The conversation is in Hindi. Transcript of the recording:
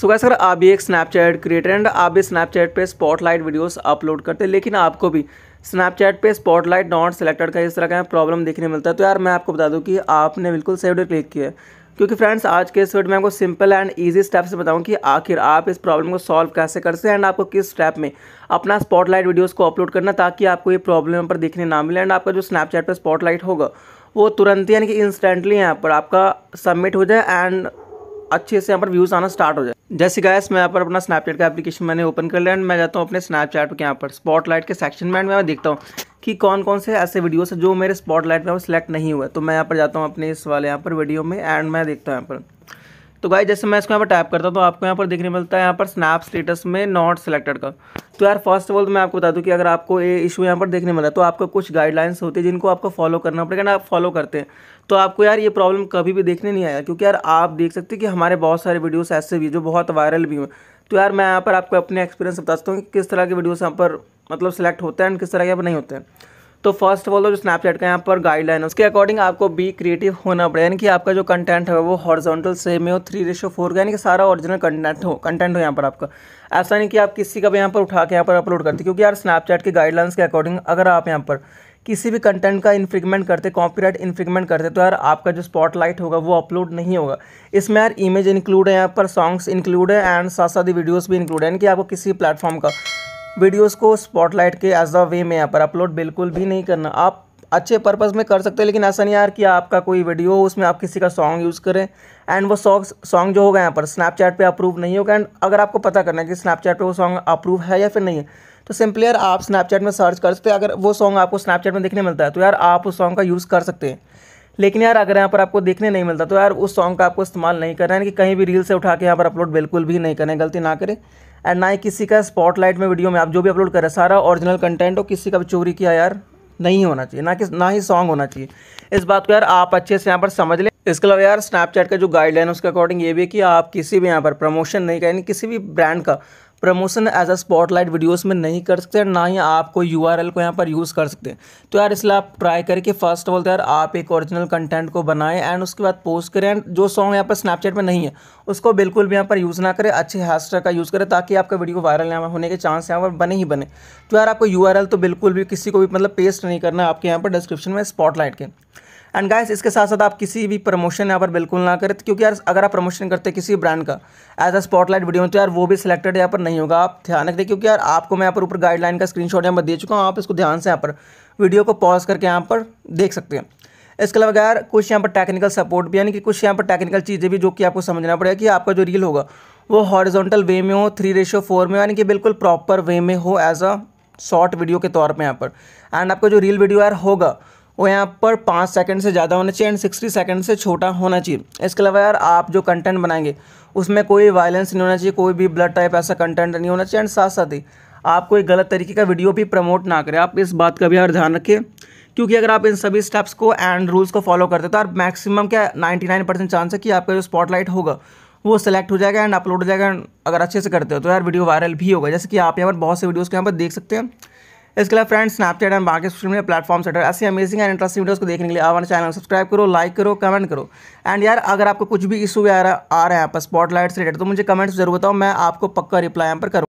सो सर अगर आप भी एक स्नैपचैट क्रिएटर एंड आप भी स्नैपचैट पे स्पॉटलाइट वीडियोस अपलोड करते हैं लेकिन आपको भी स्नैपचैट पे स्पॉटलाइट नॉट सिलेक्टेड का इस तरह का प्रॉब्लम देखने मिलता है तो यार मैं आपको बता दूं कि आपने बिल्कुल सही वीडियो क्लिक किया है क्योंकि फ्रेंड्स आज के इस वीडियो में आपको सिंपल एंड ईजी स्टेप से बताऊँ कि आखिर आप इस प्रॉब्लम को सॉल्व कैसे कर सकते हैं एंड आपको किस स्टेप में अपना स्पॉटलाइट वीडियोज़ को अपलोड करना ताकि आपको ये प्रॉब्लम पर देखने ना मिले एंड आपका जो स्नैपचैट पर स्पॉटलाइट होगा वो तुरंत यानी कि इंस्टेंटली यहाँ पर आपका सबमिट हो जाए एंड अच्छे से यहाँ पर व्यूज़ आना स्टार्ट हो जाए जैसे गायस मैं यहाँ पर अपना स्नैपचैट का एप्लीकेशन मैंने ओपन कर लिया एंड मैं जाता हूँ अपने स्नैपचैट के यहाँ पर स्पॉटलाइट के सेक्शन में मैं देखता हूँ कि कौन कौन से ऐसे वीडियोस हैं जो मेरे स्पॉटलाइट में सिलेक्ट नहीं हुआ तो मैं यहाँ पर जाता हूँ अपने इस वाले यहाँ पर वीडियो में एंड मैं देखता हूँ यहाँ पर तो गाइज जैसे मैं इसको यहाँ पर टाइप करता हूँ तो आपको यहाँ पर देखने मिलता है यहाँ पर स्नैप स्टेटस में नॉट सेलेक्टेड का तो यार फर्स्ट ऑफ ऑल तो मैं आपको बता दूँ कि अगर आपको ये इशू यहाँ पर देखने मिला है तो आपको कुछ गाइडलाइंस होती है जिनको आपको फॉलो करना पड़ेगा ना आप फॉलो करते हैं तो आपको यार ये प्रॉब्लम कभी भी देखने नहीं आया क्योंकि यार आप देख सकते हैं कि हमारे बहुत सारे वीडियोस ऐसे भी जो बहुत वायरल भी हुए तो यार मैं यहाँ पर आपको अपने एक्सपीरियंस सकता हूँ कि किस तरह के वीडियोस यहाँ पर मतलब सेलेक्ट होते हैं एंड किस तरह के यहाँ पर नहीं होते हैं तो फर्स्ट ऑफ ऑल जो स्नैपचैट का यहाँ पर गाइडलाइन है उसके अकॉर्डिंग आपको बी क्रिएटिव होना पड़ेगा यानी कि आपका जो कंटेंट है वो हॉर्जोंटल सेम में हो थ्री रेशो फोर का यानी कि सारा ओरिजिनल कंटेंट हो कंटेंट हो यहाँ पर आपका ऐसा नहीं कि आप किसी का भी यहाँ पर उठा के यहाँ पर अपलोड करते क्योंकि यार स्नैपचैट के गाइडलाइंस के अकॉर्डिंग अगर आप यहाँ पर किसी भी कंटेंट का इन्फ्रिगमेंट करते कॉपीराइट इन्फ्रिगमेंट करते तो यार आपका जो स्पॉटलाइट होगा वो अपलोड नहीं होगा इसमें यार इमेज इंक्लूड है यहाँ पर सॉन्ग्स इंक्लूड है एंड साथ साथ ही वीडियोज़ भी इंक्लूड है यानी कि आपको किसी प्लेटफॉर्म का वीडियोस को स्पॉटलाइट के एज द वे में यहाँ पर अपलोड बिल्कुल भी नहीं करना आप अच्छे पर्पज़ में कर सकते हैं लेकिन ऐसा नहीं यार कि आपका कोई वीडियो हो उसमें आप किसी का सॉन्ग यूज़ करें एंड वो सॉन्ग सॉन्ग जो होगा यहाँ पर स्नैपचैट पे अप्रूव नहीं होगा एंड अगर आपको पता करना है कि स्नैपचैट पे वो सॉन्ग अप्रूव है या फिर नहीं है तो सिंपली यार आप स्नैपचैट में सर्च कर सकते हैं अगर वो सॉन्ग आपको स्नैपचैट में देखने मिलता है तो यार आप उस सॉन्ग का यूज़ कर सकते हैं लेकिन यार अगर यहाँ पर आपको देखने नहीं मिलता तो यार उस सॉन्ग का आपको इस्तेमाल नहीं करना है कि कहीं भी रील से उठा के यहाँ पर अपलोड बिल्कुल भी नहीं करें गलती ना करें एंड ना ही किसी का स्पॉटलाइट में वीडियो में आप जो भी अपलोड कर रहे हैं सारा ओरिजिनल कंटेंट हो किसी का भी चोरी किया यार नहीं होना चाहिए ना कि ना ही सॉन्ग होना चाहिए इस बात को यार आप अच्छे से यहाँ पर समझ लें इसके अलावा यार स्नैपचैट का जो गाइडलाइन है उसके अकॉर्डिंग ये भी है कि आप किसी भी यहाँ पर प्रमोशन नहीं करें किसी भी ब्रांड का promotion as a spotlight videos में नहीं कर सकते ना ही आपको यू को यहाँ पर यूज़ कर सकते हैं तो यार इसलिए आप ट्राई करके फर्स्ट ऑफ ऑल तो यार आप एक ओरिजिनल कंटेंट को बनाएं एंड उसके बाद पोस्ट करें एंड जो सॉन्ग यहाँ पर स्नैपचैट में नहीं है उसको बिल्कुल भी यहाँ पर यूज़ ना करें अच्छे हैशटैग का यूज़ करें ताकि आपका वीडियो वायरल यहाँ होने के चांस यहाँ पर बने ही बने तो यार आपको यू तो बिल्कुल भी किसी को भी मतलब पेस्ट नहीं करना आपके यहाँ पर डिस्क्रिप्शन में स्पॉटलाइट के एंड गाइस इसके साथ साथ आप किसी भी प्रमोशन यहाँ पर बिल्कुल ना करें क्योंकि यार अगर आप प्रमोशन करते किसी ब्रांड का एज अ स्पॉटलाइट वीडियो में तो यार वो भी सिलेक्टेड यहाँ पर नहीं होगा आप ध्यान रखें क्योंकि यार आपको मैं यहाँ पर ऊपर गाइडलाइन का स्क्रीनशॉट यहाँ पर दे चुका हूँ आप इसको ध्यान से यहाँ पर वीडियो को पॉज करके यहाँ पर देख सकते हैं इसके अलावा यार कुछ यहाँ पर टेक्निकल सपोर्ट भी यानी कि कुछ यहाँ पर टेक्निकल चीज़ें भी जो कि आपको समझना पड़ेगा कि आपका जो रील होगा वो हॉरिजॉन्टल वे में हो थ्री रेशो फोर में यानी कि बिल्कुल प्रॉपर वे में हो एज अ शॉर्ट वीडियो के तौर पे यहाँ पर एंड आपका जो रील वीडियो यार होगा वो यहाँ पर पाँच सेकंड से ज़्यादा होना चाहिए एंड सिक्सटी सेकंड से छोटा होना चाहिए इसके अलावा यार आप जो कंटेंट बनाएंगे उसमें कोई वायलेंस नहीं होना चाहिए कोई भी ब्लड टाइप ऐसा कंटेंट नहीं होना चाहिए एंड साथ साथ ही आप कोई गलत तरीके का वीडियो भी प्रमोट ना करें आप इस बात का भी यार ध्यान रखिए क्योंकि अगर आप इन सभी स्टेप्स को एंड रूल्स को फॉलो करते तो यार मैक्सिमम क्या नाइन्टी परसेंट चांस है कि आपका जो स्पॉटलाइट होगा वो सेलेक्ट हो जाएगा एंड अपलोड हो जाएगा एंड अगर अच्छे से करते हो तो यार वीडियो वायरल भी होगा जैसे कि आप यहाँ पर बहुत से वीडियोज़ को यहाँ पर देख सकते हैं इसके अलावा फ्रेंड्स स्नैपचैट एंड बाकी सोशल मीडिया प्लेटफॉर्म सेटर ऐसी अमेजिंग एंड इंटरेस्टिंग वीडियोस को देखने के लिए आवाना चैनल सब्सक्राइब करो लाइक करो कमेंट करो एंड यार अगर आपको कुछ भी इशू आ रहा आ है आप स्पॉटलाइट से रिलेटेड तो मुझे कमेंट्स जरूर बताओ मैं आपको पक्का रिप्लाई यहाँ पर करूँ